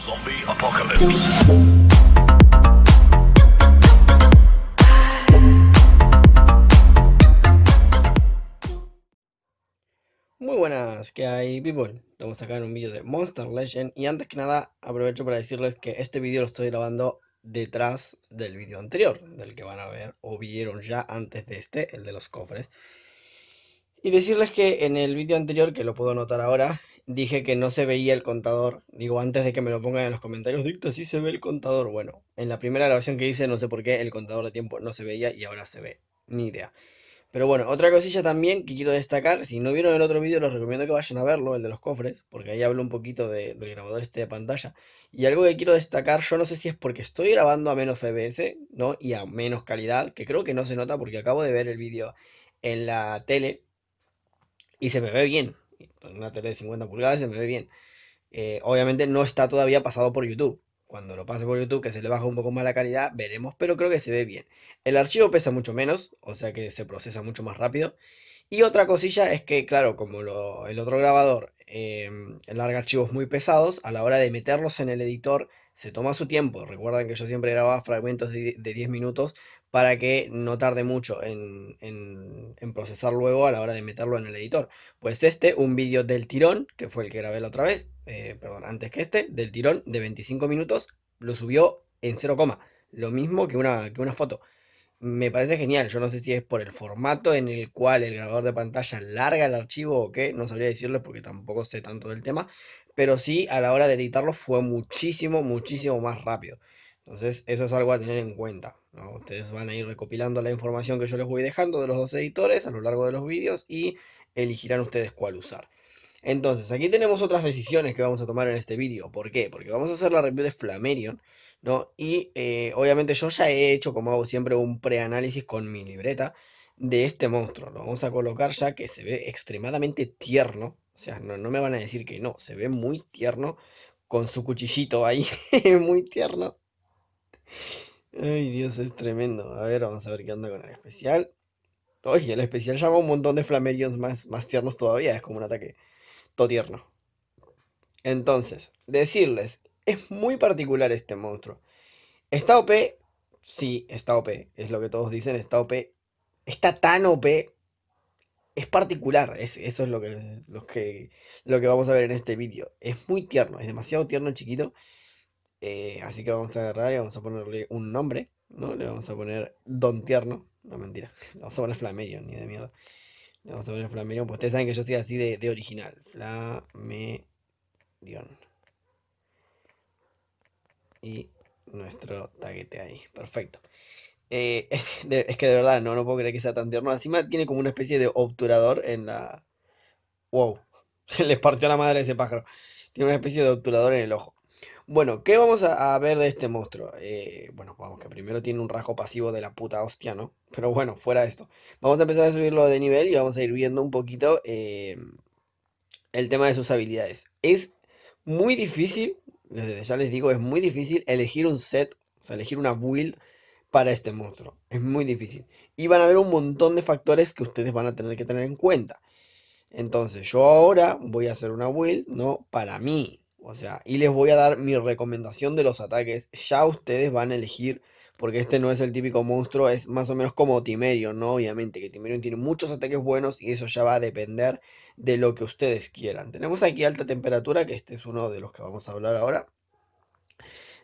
Zombie Apocalypse. Muy buenas, ¿qué hay, people? Estamos acá en un vídeo de Monster Legend. Y antes que nada, aprovecho para decirles que este vídeo lo estoy grabando detrás del vídeo anterior, del que van a ver o vieron ya antes de este, el de los cofres. Y decirles que en el vídeo anterior, que lo puedo notar ahora, dije que no se veía el contador. Digo, antes de que me lo pongan en los comentarios, dicta, sí se ve el contador. Bueno, en la primera grabación que hice, no sé por qué, el contador de tiempo no se veía y ahora se ve. Ni idea. Pero bueno, otra cosilla también que quiero destacar, si no vieron el otro vídeo, les recomiendo que vayan a verlo, el de los cofres, porque ahí hablo un poquito del grabador este de pantalla. Y algo que quiero destacar, yo no sé si es porque estoy grabando a menos FPS, ¿no? Y a menos calidad, que creo que no se nota porque acabo de ver el vídeo en la tele y se me ve bien, con una tele de 50 pulgadas se me ve bien. Eh, obviamente no está todavía pasado por YouTube. Cuando lo pase por YouTube, que se le baja un poco más la calidad, veremos, pero creo que se ve bien. El archivo pesa mucho menos, o sea que se procesa mucho más rápido. Y otra cosilla es que, claro, como el otro grabador em, larga archivos muy pesados, a la hora de meterlos en el editor se toma su tiempo. Recuerden que yo siempre grababa fragmentos de, de 10 minutos para que no tarde mucho en, procesar luego a la hora de meterlo en el editor. Pues este, un vídeo del tirón, que fue el que grabé la otra vez, eh, perdón, antes que este, del tirón de 25 minutos, lo subió en 0, lo mismo que una, que una foto. Me parece genial, yo no sé si es por el formato en el cual el grabador de pantalla larga el archivo o qué, no sabría decirlo porque tampoco sé tanto del tema, pero sí a la hora de editarlo fue muchísimo, muchísimo más rápido. Entonces, eso es algo a tener en cuenta. Ustedes van a ir recopilando la información que yo les voy dejando de los dos editores a lo largo de los vídeos y elegirán ustedes cuál usar. Entonces, aquí tenemos otras decisiones que vamos a tomar en este vídeo. ¿Por qué? Porque vamos a hacer la review de Flamerion, ¿no? Y eh, obviamente yo ya he hecho, como hago siempre, un preanálisis con mi libreta de este monstruo. Lo vamos a colocar ya que se ve extremadamente tierno. O sea, no, no me van a decir que no, se ve muy tierno con su cuchillito ahí, muy tierno. Ay, Dios, es tremendo. A ver, vamos a ver qué onda con el especial. Oye, el especial llama un montón de Flamelions más, más tiernos todavía. Es como un ataque todo tierno. Entonces, decirles, es muy particular este monstruo. Está OP, sí, está OP. Es lo que todos dicen, está OP. Está tan OP. Es particular, eso es lo que, que, lo que vamos a ver en este vídeo. Es muy tierno, es demasiado tierno, chiquito. Eh, así que vamos a agarrar y vamos a ponerle un nombre, ¿no? Le vamos a poner Don Tierno. No, mentira. Le vamos a poner Flamerion, ni de mierda. Le vamos a poner Flamerion, pues ustedes saben que yo soy así de, original. Flamerion. Y nuestro taguete ahí. Perfecto. Eh, es, que de verdad no, no puedo creer que sea tan tierno. Encima tiene como una especie de obturador en la. ¡Wow! Les partió la madre ese pájaro. Tiene una especie de obturador en el ojo. Bueno, ¿qué vamos a, ver de este monstruo? Eh, bueno, vamos, que primero tiene un rasgo pasivo de la puta hostia, ¿no? Pero bueno, fuera de esto. Vamos a empezar a subirlo de nivel y vamos a ir viendo un poquito em, el tema de sus habilidades. Es muy difícil, desde ya les digo, es muy difícil elegir un set, o sea, elegir una build para este monstruo. Es muy difícil. Y van a haber un montón de factores que ustedes van a tener que tener en cuenta. Entonces, yo ahora voy a hacer una build, ¿no? Para mí, o sea, y les voy a dar mi recomendación de los ataques. Ya ustedes van a elegir, porque este no es el típico monstruo, es más o menos como Timerion, ¿no? Obviamente, que Timerion tiene muchos ataques buenos y eso ya va a depender de lo que ustedes quieran. Tenemos aquí alta temperatura, que este es uno de los que vamos a hablar ahora.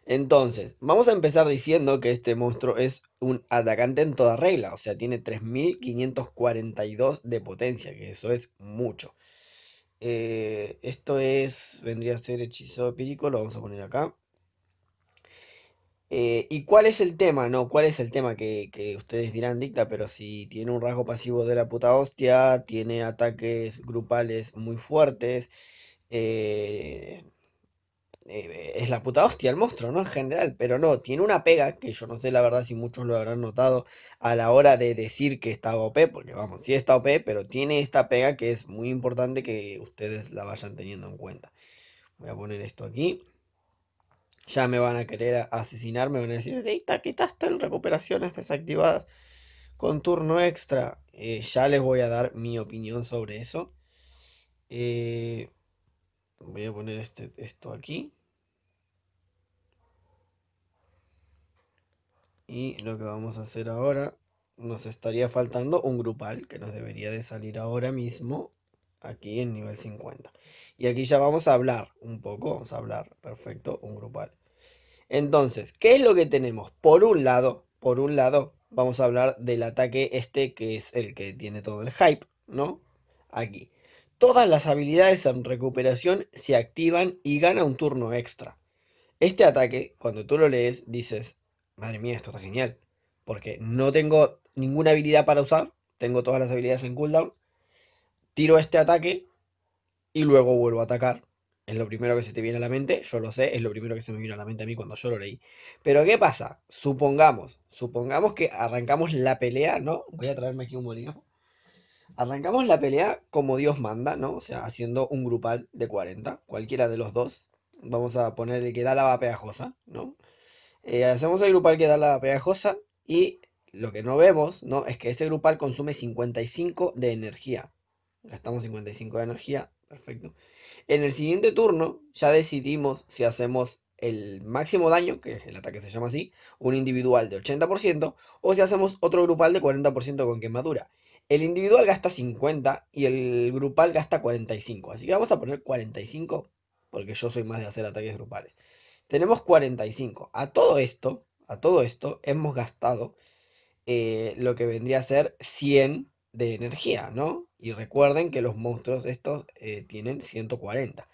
Entonces, vamos a empezar diciendo que este monstruo es un atacante en toda regla, o sea, tiene 3542 de potencia, que eso es mucho. Eh, esto es, vendría a ser hechizo pírico, lo vamos a poner acá. Eh, ¿Y cuál es el tema? No, ¿cuál es el tema que, que, ustedes dirán dicta? Pero si tiene un rasgo pasivo de la puta hostia, tiene ataques grupales muy fuertes, eh, eh, es la puta hostia el monstruo, ¿no? En general, pero no, tiene una pega que yo no sé la verdad si muchos lo habrán notado a la hora de decir que está OP, porque vamos, sí está OP, pero tiene esta pega que es muy importante que ustedes la vayan teniendo en cuenta. Voy a poner esto aquí. Ya me van a querer asesinarme me van a decir, Deita, quitaste en recuperaciones desactivadas con turno extra. Eh, ya les voy a dar mi opinión sobre eso. Eh, voy a poner este, esto aquí. Y lo que vamos a hacer ahora, nos estaría faltando un grupal que nos debería de salir ahora mismo aquí en nivel 50. Y aquí ya vamos a hablar un poco, vamos a hablar, perfecto, un grupal. Entonces, ¿qué es lo que tenemos? Por un lado, por un lado, vamos a hablar del ataque este que es el que tiene todo el hype, ¿no? Aquí. Todas las habilidades en recuperación se activan y gana un turno extra. Este ataque, cuando tú lo lees, dices, madre mía, esto está genial. Porque no tengo ninguna habilidad para usar, tengo todas las habilidades en cooldown. Tiro este ataque y luego vuelvo a atacar. Es lo primero que se te viene a la mente, yo lo sé, es lo primero que se me viene a la mente a mí cuando yo lo leí. Pero ¿qué pasa? Supongamos, supongamos que arrancamos la pelea, ¿no? Voy a traerme aquí un bolígrafo. Arrancamos la pelea como Dios manda, ¿no? O sea, haciendo un grupal de 40, cualquiera de los dos. Vamos a poner el que da la pegajosa, ¿no? Eh, hacemos el grupal que da la pegajosa y lo que no vemos, ¿no? Es que ese grupal consume 55 de energía. Gastamos 55 de energía, perfecto. En el siguiente turno ya decidimos si hacemos el máximo daño, que el ataque se llama así, un individual de 80%, o si hacemos otro grupal de 40% con quemadura. El individual gasta 50 y el grupal gasta 45. Así que vamos a poner 45 porque yo soy más de hacer ataques grupales. Tenemos 45. A todo esto, a todo esto hemos gastado eh, lo que vendría a ser 100 de energía, ¿no? Y recuerden que los monstruos estos eh, tienen 140.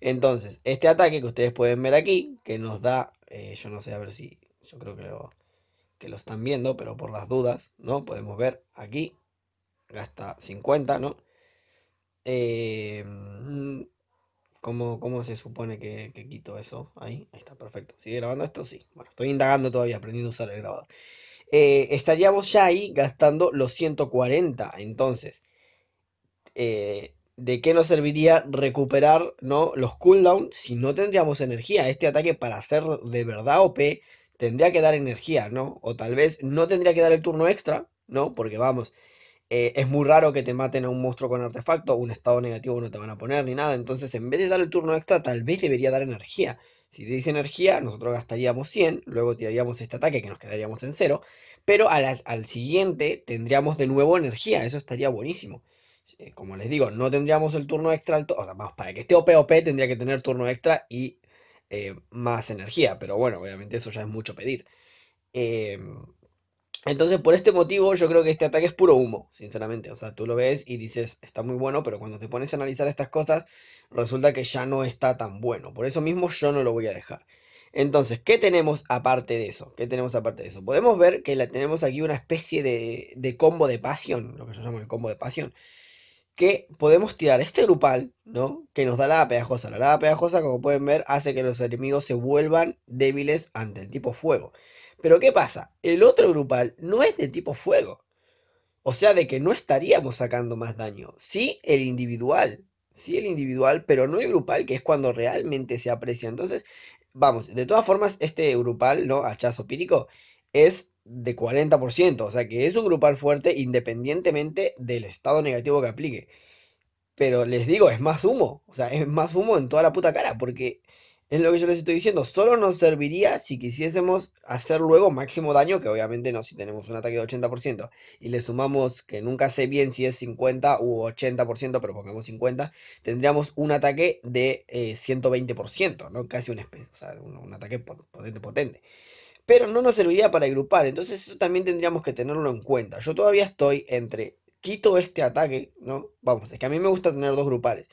Entonces, este ataque que ustedes pueden ver aquí, que nos da, eh, yo no sé, a ver si, yo creo que que lo están viendo, pero por las dudas, ¿no? Podemos ver aquí, gasta 50, ¿no? Em, ¿cómo, se supone que, quito eso? Ahí, ahí está, perfecto. ¿Sigue grabando esto? Sí. Bueno, estoy indagando todavía, aprendiendo a usar el grabador. Eh, estaríamos ya ahí gastando los 140. Entonces, eh, ¿de qué nos serviría recuperar ¿no? los cooldowns si no tendríamos energía? Este ataque para ser de verdad OP tendría que dar energía, ¿no? O tal vez no tendría que dar el turno extra, ¿no? Porque vamos, eh, es muy raro que te maten a un monstruo con artefacto, un estado negativo no te van a poner ni nada. Entonces, en vez de dar el turno extra, tal vez debería dar energía. Si dice energía, nosotros gastaríamos 100, luego tiraríamos este ataque que nos quedaríamos en 0, pero al, siguiente tendríamos de nuevo energía, eso estaría buenísimo. Eh, como les digo, no tendríamos el turno extra, o sea, más para que esté OP, OP tendría que tener turno extra y eh, más energía, pero bueno, obviamente eso ya es mucho pedir. Em, entonces, por este motivo, yo creo que este ataque es puro humo, sinceramente. O sea, tú lo ves y dices, está muy bueno, pero cuando te pones a analizar estas cosas, resulta que ya no está tan bueno. Por eso mismo yo no lo voy a dejar. Entonces, ¿qué tenemos aparte de eso? ¿Qué tenemos aparte de eso? Podemos ver que la, tenemos aquí una especie de, combo de pasión, lo que yo llamo el combo de pasión, que podemos tirar este grupal, ¿no? Que nos da la pegajosa. La lava pegajosa, como pueden ver, hace que los enemigos se vuelvan débiles ante el tipo fuego. Pero ¿qué pasa? El otro grupal no es de tipo fuego. O sea, de que no estaríamos sacando más daño. Sí, el individual. Sí, el individual, pero no el grupal, que es cuando realmente se aprecia. Entonces, vamos, de todas formas, este grupal, ¿no? Hachazo pírico, es de 40%. O sea, que es un grupal fuerte independientemente del estado negativo que aplique. Pero les digo, es más humo. O sea, es más humo en toda la puta cara. Porque es lo que yo les estoy diciendo. Solo nos serviría si quisiésemos hacer luego máximo daño, que obviamente no, si tenemos un ataque de 80%. Y le sumamos, que nunca sé bien si es 50 u 80%, pero pongamos 50, tendríamos un ataque de 120%, eh, ¿no? Casi un, un, ataque potente, potente pero no nos serviría para agrupar. Entonces eso también tendríamos que tenerlo en cuenta. Yo todavía estoy entre quito este ataque, ¿no? Vamos, es que a mí me gusta tener dos grupales.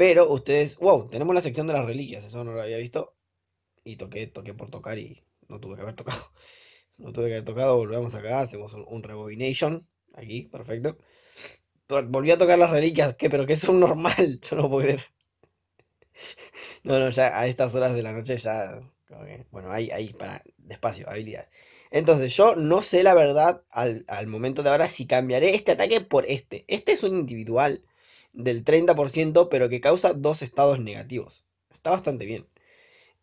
Pero ustedes, wow, tenemos la sección de las reliquias, eso no lo había visto. Y toqué, toqué por tocar y no tuve que haber tocado. No tuve que haber tocado, volvemos acá, hacemos un, rebobination. Aquí, perfecto. Volví a tocar las reliquias, ¿qué? Pero que es un normal, yo no puedo creer. No, no, ya a estas horas de la noche ya. Bueno, ahí, ahí, para, despacio, habilidad. Entonces, yo no sé la verdad al, al momento de ahora si cambiaré este ataque por este. Este es un individual del 30%, pero que causa dos estados negativos. Está bastante bien.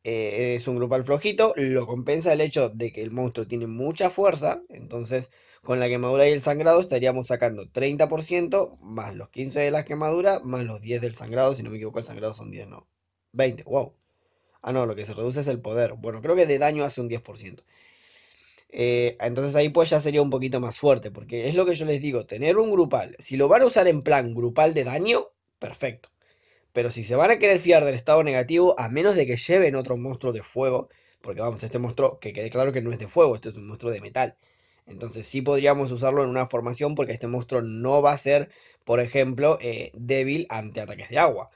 Eh, es un grupal flojito, lo compensa el hecho de que el monstruo tiene mucha fuerza, entonces con la quemadura y el sangrado estaríamos sacando 30% más los 15 de la quemadura más los 10 del sangrado, si no me equivoco el sangrado son 10, no, 20, wow. Ah, no, lo que se reduce es el poder. Bueno, creo que de daño hace un 10%. Eh, entonces ahí pues ya sería un poquito más fuerte, porque es lo que yo les digo, tener un grupal, si lo van a usar en plan grupal de daño, perfecto. Pero si se van a querer fiar del estado negativo, a menos de que lleven otro monstruo de fuego, porque vamos, este monstruo, que quede claro que no es de fuego, este es un monstruo de metal. Entonces sí podríamos usarlo en una formación porque este monstruo no va a ser, por ejemplo, eh, débil ante ataques de agua.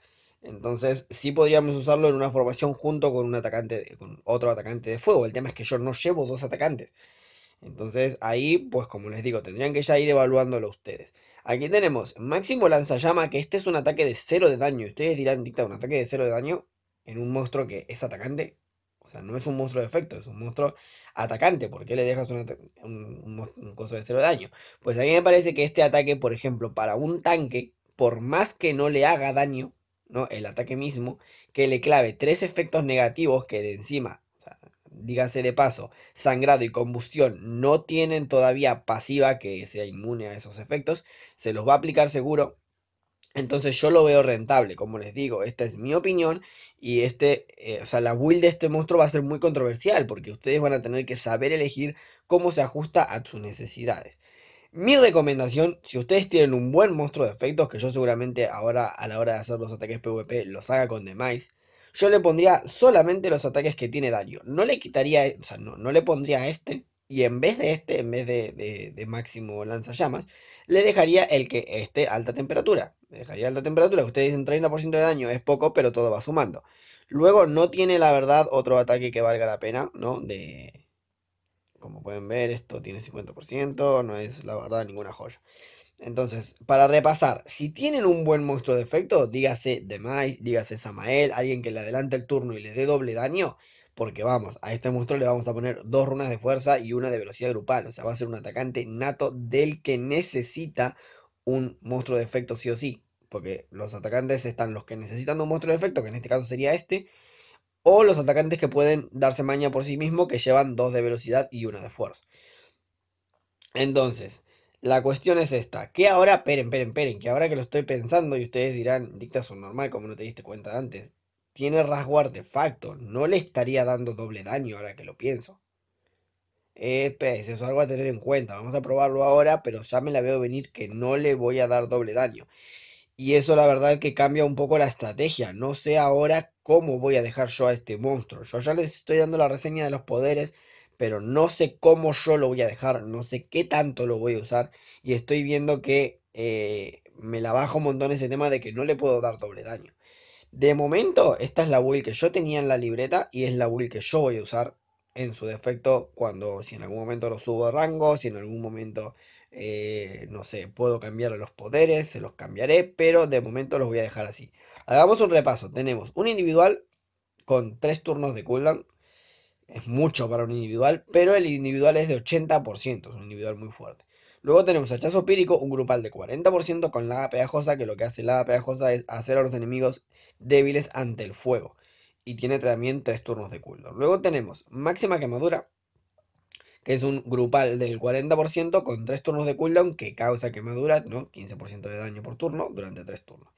Entonces, sí podríamos usarlo en una formación junto con un atacante, con otro atacante de fuego. El tema es que yo no llevo dos atacantes. Entonces, ahí, pues como les digo, tendrían que ya ir evaluándolo ustedes. Aquí tenemos máximo lanzallama, que este es un ataque de cero de daño. Ustedes dirán, dicta, un ataque de cero de daño en un monstruo que es atacante. O sea, no es un monstruo de efecto, es un monstruo atacante. ¿Por qué le dejas un, un, coso de cero de daño? Pues a mí me parece que este ataque, por ejemplo, para un tanque, por más que no le haga daño, el ataque mismo, que le clave tres efectos negativos que de encima, o dígase de paso, sangrado y combustión no tienen todavía pasiva que sea inmune a esos efectos, se los va a aplicar seguro. Entonces yo lo veo rentable, como les digo, esta es mi opinión y este, eh, sea, la build de este monstruo va a ser muy controversial porque ustedes van a tener que saber elegir cómo se ajusta a sus necesidades. Mi recomendación, si ustedes tienen un buen monstruo de efectos, que yo seguramente ahora a la hora de hacer los ataques PvP los haga con demais, yo le pondría solamente los ataques que tiene daño. No le quitaría, o sea, no, le pondría este, y en vez de este, en vez de, de máximo lanzallamas, le dejaría el que esté alta temperatura. Le dejaría alta temperatura, ustedes dicen 30% de daño, es poco, pero todo va sumando. Luego no tiene la verdad otro ataque que valga la pena, ¿no? De, como pueden ver, esto tiene 50%, no es la verdad ninguna joya. Entonces, para repasar, si tienen un buen monstruo de efecto, dígase Demais, dígase Samael, alguien que le adelante el turno y le dé doble daño, porque vamos, a este monstruo le vamos a poner dos runas de fuerza y una de velocidad grupal, o sea, va a ser un atacante nato del que necesita un monstruo de efecto sí o sí, porque los atacantes están los que necesitan un monstruo de efecto, que en este caso sería este, o los atacantes que pueden darse maña por sí mismo, que llevan dos de velocidad y una de fuerza. Entonces, la cuestión es esta, que ahora, esperen, esperen, esperen, que ahora que lo estoy pensando y ustedes dirán, dicta son normal, como no te diste cuenta antes, tiene de facto. no le estaría dando doble daño ahora que lo pienso. Eh, eso es algo a tener en cuenta, vamos a probarlo ahora, pero ya me la veo venir que no le voy a dar doble daño. Y eso la verdad que cambia un poco la estrategia, no sé ahora ¿Cómo voy a dejar yo a este monstruo? Yo ya les estoy dando la reseña de los poderes, pero no sé cómo yo lo voy a dejar, no sé qué tanto lo voy a usar. Y estoy viendo que eh, me la bajo un montón ese tema de que no le puedo dar doble daño. De momento, esta es la build que yo tenía en la libreta y es la build que yo voy a usar en su defecto cuando, si en algún momento lo subo de rango, si en algún momento, eh, no sé, puedo cambiar los poderes, se los cambiaré, pero de momento los voy a dejar así. Hagamos un repaso. Tenemos un individual con 3 turnos de cooldown. Es mucho para un individual, pero el individual es de 80%, es un individual muy fuerte. Luego tenemos hachazo pírico, un grupal de 40% con la pegajosa, que lo que hace la pegajosa es hacer a los enemigos débiles ante el fuego. Y tiene también 3 turnos de cooldown. Luego tenemos máxima quemadura, que es un grupal del 40% con 3 turnos de cooldown que causa quemadura, ¿no? 15% de daño por turno durante 3 turnos.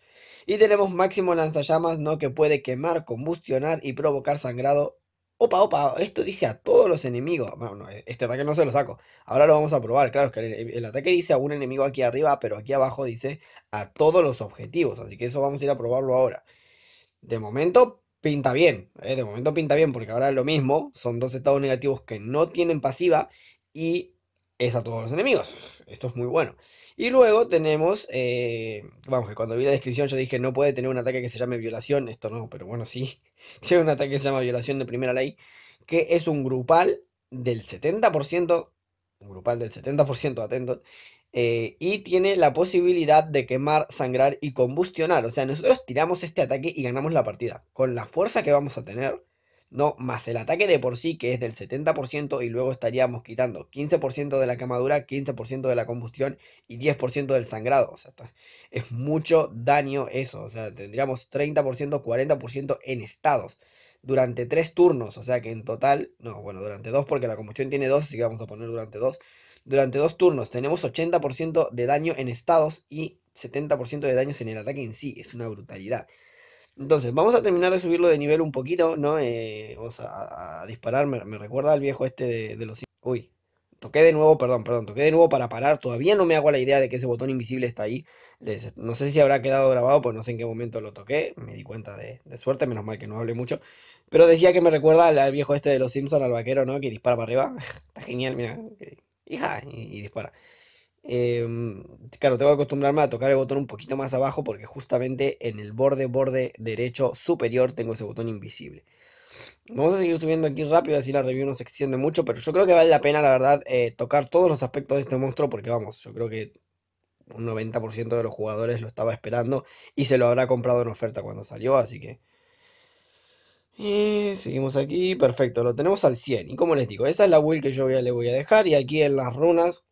Y tenemos máximo lanzallamas, ¿no? Que puede quemar, combustionar y provocar sangrado. Opa, opa, esto dice a todos los enemigos. Bueno, e-, este ataque no se lo saco. Ahora lo vamos a probar. Claro, es que el, ataque dice a un enemigo aquí arriba, pero aquí abajo dice a todos los objetivos. Así que eso vamos a ir a probarlo ahora. De momento pinta bien. ¿eh? De momento pinta bien porque ahora es lo mismo. Son dos estados negativos que no tienen pasiva y es a todos los enemigos. Esto es muy bueno. Y luego tenemos, eh, vamos, que cuando vi la descripción yo dije, no puede tener un ataque que se llame violación, esto no, pero bueno, sí, tiene un ataque que se llama violación de primera ley, que es un grupal del 70%, un grupal del 70%, atento, eh, y tiene la posibilidad de quemar, sangrar y combustionar. O sea, nosotros tiramos este ataque y ganamos la partida. Con la fuerza que vamos a tener, no, más el ataque de por sí, que es del 70%, y luego estaríamos quitando 15% de la camadura, 15% de la combustión y 10% del sangrado. O sea, es mucho daño eso. O sea, tendríamos 30%, 40% en estados durante tres turnos. O sea, que en total, no, bueno, durante dos, porque la combustión tiene dos, así que vamos a poner durante dos. Durante dos turnos tenemos 80% de daño en estados y 70% de daños en el ataque en sí. Es una brutalidad. Entonces, vamos a terminar de subirlo de nivel un poquito, ¿no? Eh, vamos a, disparar, me, recuerda al viejo este de, los los... Uy, toqué de nuevo, perdón, perdón, toqué de nuevo para parar, todavía no me hago la idea de que ese botón invisible está ahí. no sé si habrá quedado grabado, pues no sé en qué momento lo toqué, me di cuenta de, de suerte, menos mal que no hable mucho. Pero decía que me recuerda al, viejo este de los Simpsons, al vaquero, ¿no? Que dispara para arriba. está genial, mira. Hija, y dispara. Em, claro, tengo que acostumbrarme a tocar el botón un poquito más abajo porque justamente en el borde, borde derecho superior tengo ese botón invisible. Vamos a seguir subiendo aquí rápido, así la review no se extiende mucho, pero yo creo que vale la pena, la verdad, eh, tocar todos los aspectos de este monstruo porque vamos, yo creo que un 90% de los jugadores lo estaba esperando y se lo habrá comprado en oferta cuando salió, así que... Y eh, seguimos aquí, perfecto, lo tenemos al 100. Y como les digo, esa es la build que yo ya le voy a dejar y aquí en las runas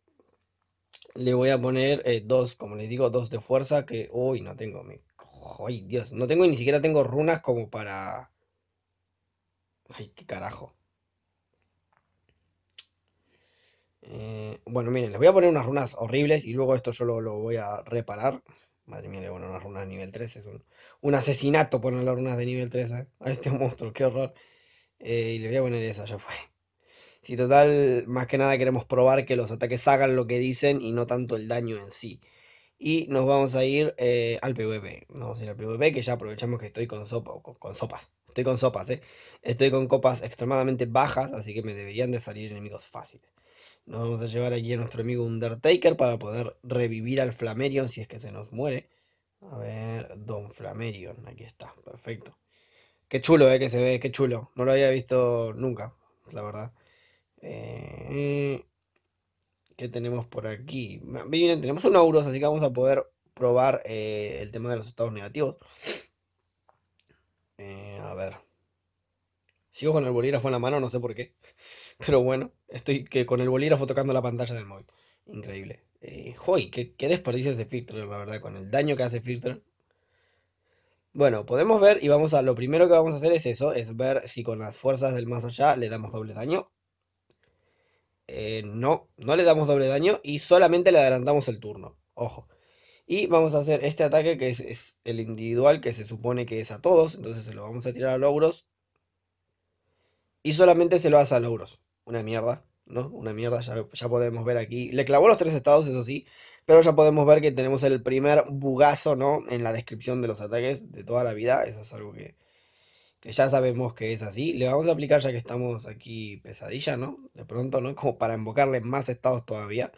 le voy a poner eh, dos, como les digo, dos de fuerza que, uy, no tengo, me, ay, Dios, no tengo, ni siquiera tengo runas como para, ay, qué carajo. Eh, bueno, miren, les voy a poner unas runas horribles y luego esto yo lo, voy a reparar. Madre mía, le voy a poner unas runas de nivel 3, es un, un asesinato poner las runas de nivel 3 eh, a este monstruo, qué horror. y le voy a poner esa, ya fue. Si total, más que nada queremos probar que los ataques hagan lo que dicen y no tanto el daño en sí. Y nos vamos a ir eh, al PvP. vamos a ir al PvP, que ya aprovechamos que estoy con, sopa, con sopas. Estoy con sopas, ¿eh? Estoy con copas extremadamente bajas, así que me deberían de salir enemigos fáciles. Nos vamos a llevar aquí a nuestro amigo Undertaker para poder revivir al Flamerion si es que se nos muere. A ver, Don Flamerion, aquí está, perfecto. Qué chulo, eh, que se ve, qué chulo. No lo había visto nunca, la verdad. Eh, ¿Qué tenemos por aquí? Bien, tenemos un euros, así que vamos a poder probar eh, el tema de los estados negativos. Eh, a ver. Sigo con el bolígrafo en la mano, no sé por qué. Pero bueno, estoy que con el bolígrafo tocando la pantalla del móvil. Increíble. Eh, joy, qué, qué desperdicio ese filtro, la verdad, con el daño que hace filtro. Bueno, podemos ver y vamos a. Lo primero que vamos a hacer es eso: es ver si con las fuerzas del más allá le damos doble daño eh, no, no le damos doble daño y solamente le adelantamos el turno. Ojo. Y vamos a hacer este ataque que es, el individual que se supone que es a todos. Entonces se lo vamos a tirar a Logros. Y solamente se lo hace a Logros. Una mierda, ¿no? Una mierda, ya, ya podemos ver aquí. Le clavó los tres estados, eso sí. Pero ya podemos ver que tenemos el primer bugazo, ¿no? En la descripción de los ataques de toda la vida. Eso es algo que, que ya sabemos que es así. Le vamos a aplicar ya que estamos aquí pesadilla, ¿no? De pronto, ¿no? Como para invocarle más estados todavía.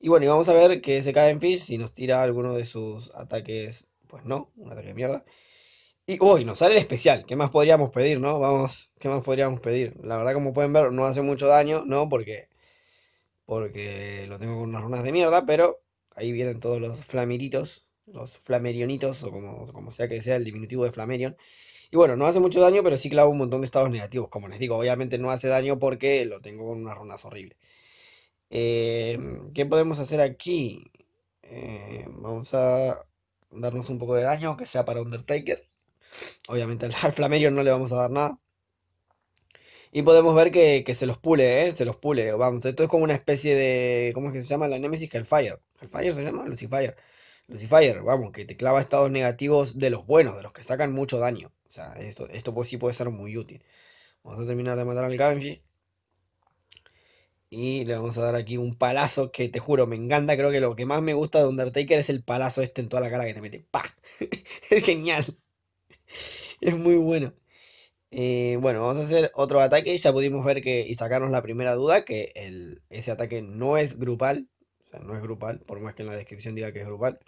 Y bueno, y vamos a ver que se cae en si nos tira alguno de sus ataques, pues no, un ataque de mierda. Y uy, nos sale el especial, ¿qué más podríamos pedir, no? Vamos, ¿qué más podríamos pedir? La verdad, como pueden ver, no hace mucho daño, ¿no? Porque porque lo tengo con unas runas de mierda, pero ahí vienen todos los flamiritos, los flamerionitos, o como sea que sea el diminutivo de flamerion. Y bueno, no hace mucho daño, pero sí clava un montón de estados negativos. Como les digo, obviamente no hace daño porque lo tengo con unas runas horribles. Em, ¿Qué podemos hacer aquí? Em, vamos a darnos un poco de daño, aunque sea para Undertaker. Obviamente al, Flamerio no le vamos a dar nada. Y podemos ver que, que se los pule, ¿eh? Se los pule. Vamos, esto es como una especie de... ¿Cómo es que se llama la Nemesis? Hellfire. ¿Hellfire se llama? Lucifer. Lucifer, vamos, que te clava estados negativos de los buenos, de los que sacan mucho daño. O sea, esto, esto pues sí puede ser muy útil. Vamos a terminar de matar al Ganji. Y le vamos a dar aquí un palazo que te juro, me encanta. Creo que lo que más me gusta de Undertaker es el palazo este en toda la cara que te mete. ¡Pah! es genial. Es muy bueno. Eh, bueno, vamos a hacer otro ataque y ya pudimos ver que y sacarnos la primera duda, que ese ataque no es grupal, o sea, no es grupal, por más que en la descripción diga que es grupal.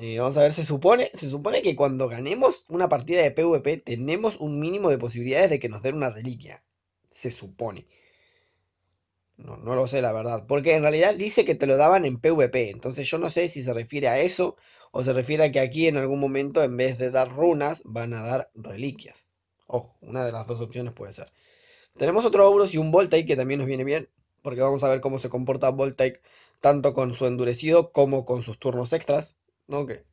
Eh, vamos a ver, se supone, se supone que cuando ganemos una partida de PvP tenemos un mínimo de posibilidades de que nos den una reliquia. Se supone. No, lo sé, la verdad. Porque en realidad dice que te lo daban en PvP. Entonces yo no sé si se refiere a eso o se refiere a que aquí en algún momento en vez de dar runas van a dar reliquias. Ojo, una de las dos opciones puede ser. Tenemos otro Ouros y un Voltaic que también nos viene bien. Porque vamos a ver cómo se comporta Voltaic tanto con su endurecido como con sus turnos extras. ¿no? Que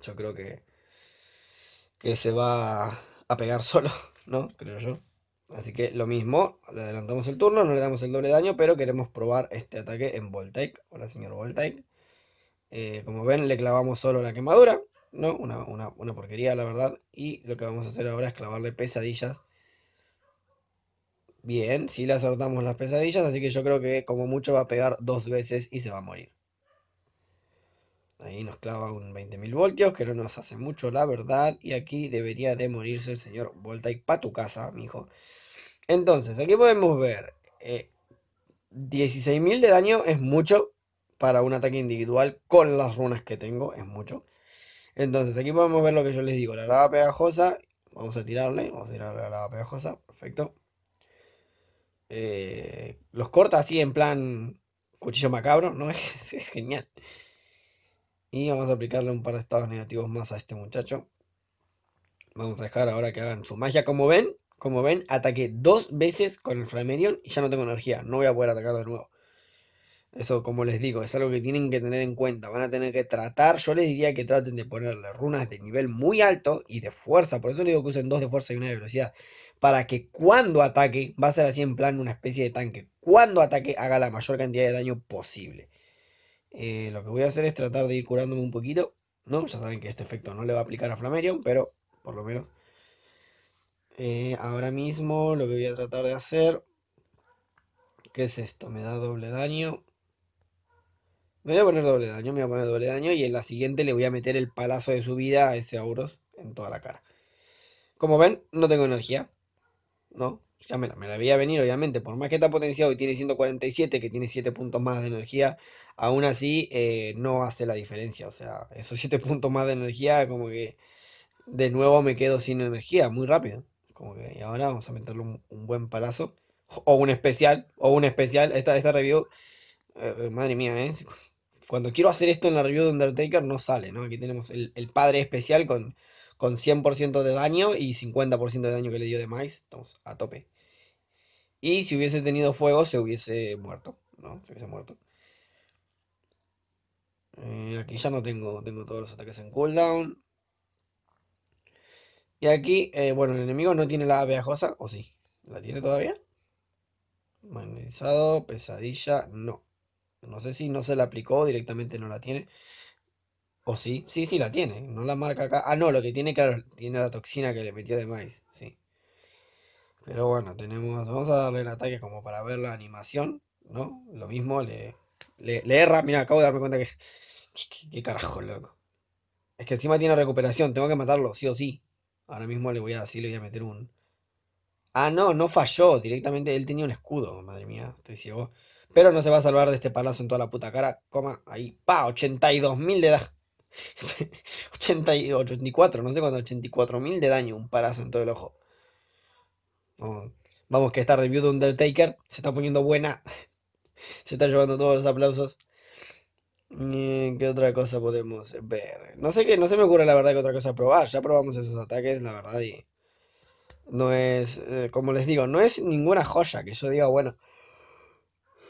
yo creo que, que se va a pegar solo, ¿no? Creo yo. Así que lo mismo, le adelantamos el turno, no le damos el doble daño, pero queremos probar este ataque en Voltaic. Hola, señor Voltaic. Eh, como ven, le clavamos solo la quemadura, ¿no? Una, porquería, la verdad. Y lo que vamos a hacer ahora es clavarle pesadillas. Bien, si le acertamos las pesadillas, así que yo creo que como mucho va a pegar dos veces y se va a morir. Ahí nos clava un 20.000 voltios, que no nos hace mucho, la verdad. Y aquí debería de morirse el señor Voltaic para tu casa, mijo. Entonces, aquí podemos ver. 16.000 eh, de daño es mucho para un ataque individual con las runas que tengo, es mucho. Entonces, aquí podemos ver lo que yo les digo. La lava pegajosa, vamos a tirarle, vamos a tirarle la lava pegajosa, perfecto. Eh, los corta así en plan cuchillo macabro, ¿no? es, es genial. Y vamos a aplicarle un par de estados negativos más a este muchacho. Vamos a dejar ahora que hagan su magia. Como ven, como ven, ataqué dos veces con el Flamerion y ya no tengo energía. No voy a poder atacar de nuevo. Eso, como les digo, es algo que tienen que tener en cuenta. Van a tener que tratar. Yo les diría que traten de ponerle runas de nivel muy alto y de fuerza. Por eso les digo que usen dos de fuerza y una de velocidad. Para que cuando ataque, va a ser así en plan una especie de tanque. Cuando ataque, haga la mayor cantidad de daño posible. Eh, lo que voy a hacer es tratar de ir curándome un poquito. ¿no? Ya saben que este efecto no le va a aplicar a Flamerion, pero por lo menos. Eh, ahora mismo lo que voy a tratar de hacer. ¿Qué es esto? Me da doble daño. Me voy a poner doble daño, me voy a poner doble daño. Y en la siguiente le voy a meter el palazo de su vida a ese Auros en toda la cara. Como ven, no tengo energía. ¿No? ya me la, me la, veía venir, obviamente, por más que está potenciado y tiene 147, que tiene 7 puntos más de energía, aún así eh, no hace la diferencia. O sea, esos 7 puntos más de energía, como que de nuevo me quedo sin energía muy rápido. Como que y ahora vamos a meterle un, buen palazo, o un especial, o un especial. Esta, esta review, eh, madre mía, ¿eh? Cuando quiero hacer esto en la review de Undertaker no sale, ¿no? Aquí tenemos el, padre especial con, con 100% de daño y 50% de daño que le dio de Mice. Estamos a tope. Y si hubiese tenido fuego, se hubiese muerto, ¿no? Se hubiese muerto. Eh, aquí ya no tengo, tengo todos los ataques en cooldown. Y aquí, eh, bueno, el enemigo no tiene la abeajosa, o sí, ¿la tiene todavía? Magnetizado, pesadilla, no. No sé si no se la aplicó, directamente no la tiene. O sí, sí, sí la tiene, no la marca acá. Ah, no, lo que tiene, claro, tiene la toxina que le metió de maíz, sí. Pero bueno, tenemos, vamos a darle el ataque como para ver la animación, ¿no? Lo mismo, le, le, erra, mira, acabo de darme cuenta que... ¿Qué, carajo, loco? Es que encima tiene recuperación, tengo que matarlo, sí o sí. Ahora mismo le voy a decir, le voy a meter un... Ah, no, no falló, directamente él tenía un escudo, madre mía, estoy ciego. Pero no se va a salvar de este palazo en toda la puta cara, coma, ahí, pa, 82.000 de daño. 84.000. 84, no sé cuánto, 84.000 de daño, un palazo en todo el ojo. Oh, vamos, que esta review de Undertaker se está poniendo buena. se está llevando todos los aplausos. Mm, ¿Qué otra cosa podemos ver? No sé qué, no se me ocurre la verdad que otra cosa probar. Ya probamos esos ataques, la verdad, y no es, eh, como les digo, no es ninguna joya que yo diga, bueno,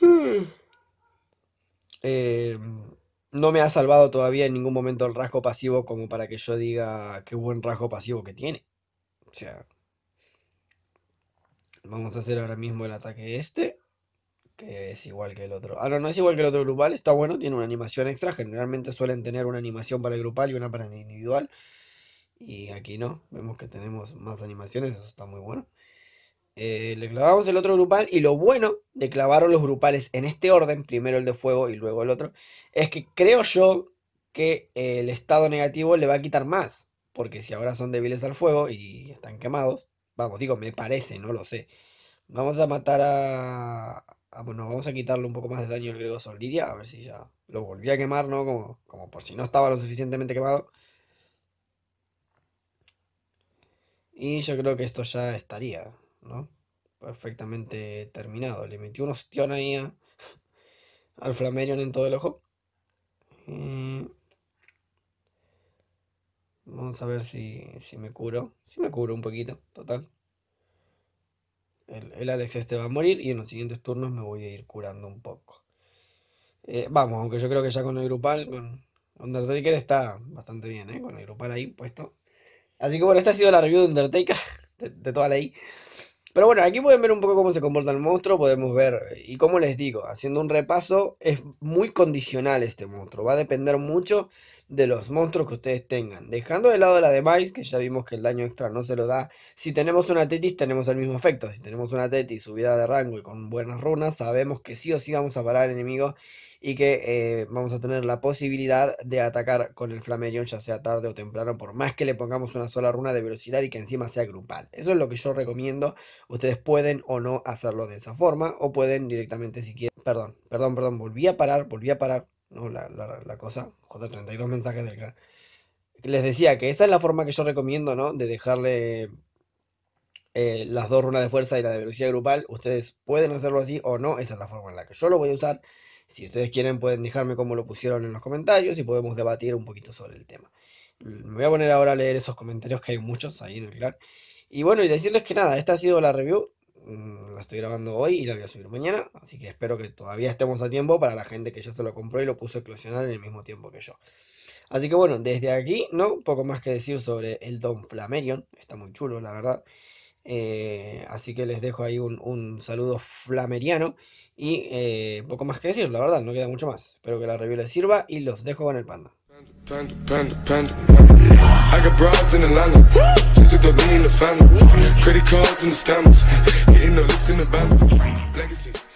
eh, no me ha salvado todavía en ningún momento el rasgo pasivo como para que yo diga qué buen rasgo pasivo que tiene. O sea, Vamos a hacer ahora mismo el ataque este, que es igual que el otro. Ahora no es igual que el otro grupal, está bueno, tiene una animación extra. Generalmente suelen tener una animación para el grupal y una para el individual. Y aquí no, vemos que tenemos más animaciones, eso está muy bueno. Eh, le clavamos el otro grupal y lo bueno de clavar los grupales en este orden, primero el de fuego y luego el otro, es que creo yo que eh, el estado negativo le va a quitar más, porque si ahora son débiles al fuego y están quemados, Vamos, digo, me parece, no lo sé. Vamos a matar a... bueno, vamos a quitarle un poco más de daño al griego solidia a ver si ya lo volví a quemar, ¿no? Como, por si no estaba lo suficientemente quemado. Y yo creo que esto ya estaría, ¿no? Perfectamente terminado. Le metí un ostión ahí al Flamerion en todo el ojo. Y... Eh, Vamos a ver si, si me curo. Si me curo un poquito, total. El, Alex este va a morir y en los siguientes turnos me voy a ir curando un poco. Eh, vamos, aunque yo creo que ya con el grupal, con Undertaker está bastante bien, ¿eh? Con el grupal ahí puesto. Así que bueno, esta ha sido la review de Undertaker, de, toda la Pero bueno, aquí pueden ver un poco cómo se comporta el monstruo, podemos ver, eh, y como les digo, haciendo un repaso, es muy condicional este monstruo, va a depender mucho de los monstruos que ustedes tengan. Dejando de lado la Mice. que ya vimos que el daño extra no se lo da. Si tenemos una Tetis, tenemos el mismo efecto. Si tenemos una Tetis subida de rango y con buenas runas, sabemos que sí o sí vamos a parar al enemigo y que eh, vamos a tener la posibilidad de atacar con el Flamerion, ya sea tarde o temprano, por más que le pongamos una sola runa de velocidad y que encima sea grupal. Eso es lo que yo recomiendo. Ustedes pueden o no hacerlo de esa forma, o pueden directamente si quieren. Perdón, perdón, perdón, volví a parar, volví a parar. ¿no? La, cosa, joder, 32 mensajes del clan. Les decía que esta es la forma que yo recomiendo, ¿no? De dejarle eh, las dos runas de fuerza y la de velocidad grupal. Ustedes pueden hacerlo así o no, esa es la forma en la que yo lo voy a usar. Si ustedes quieren pueden dejarme como lo pusieron en los comentarios y podemos debatir un poquito sobre el tema. Mm, me voy a poner ahora a leer esos comentarios que hay muchos ahí en el clan. Y bueno, y decirles que nada, esta ha sido la review. Mm, la estoy grabando hoy y la voy a subir mañana, así que espero que todavía estemos a tiempo para la gente que ya se lo compró y lo puso a eclosionar en el mismo tiempo que yo. Así que bueno, desde aquí, ¿no? Poco más que decir sobre el Don Flamerion, está muy chulo, la verdad. Eh, así que les dejo ahí un, saludo flameriano y eh, poco más que decir, la verdad, no queda mucho más. Espero que la review les sirva y los dejo con el panda. Panda, panda, panda. I got broads in Atlanta. Since the lean in the family. Credit cards and the scammers. Hitting the licks in the band. Legacies.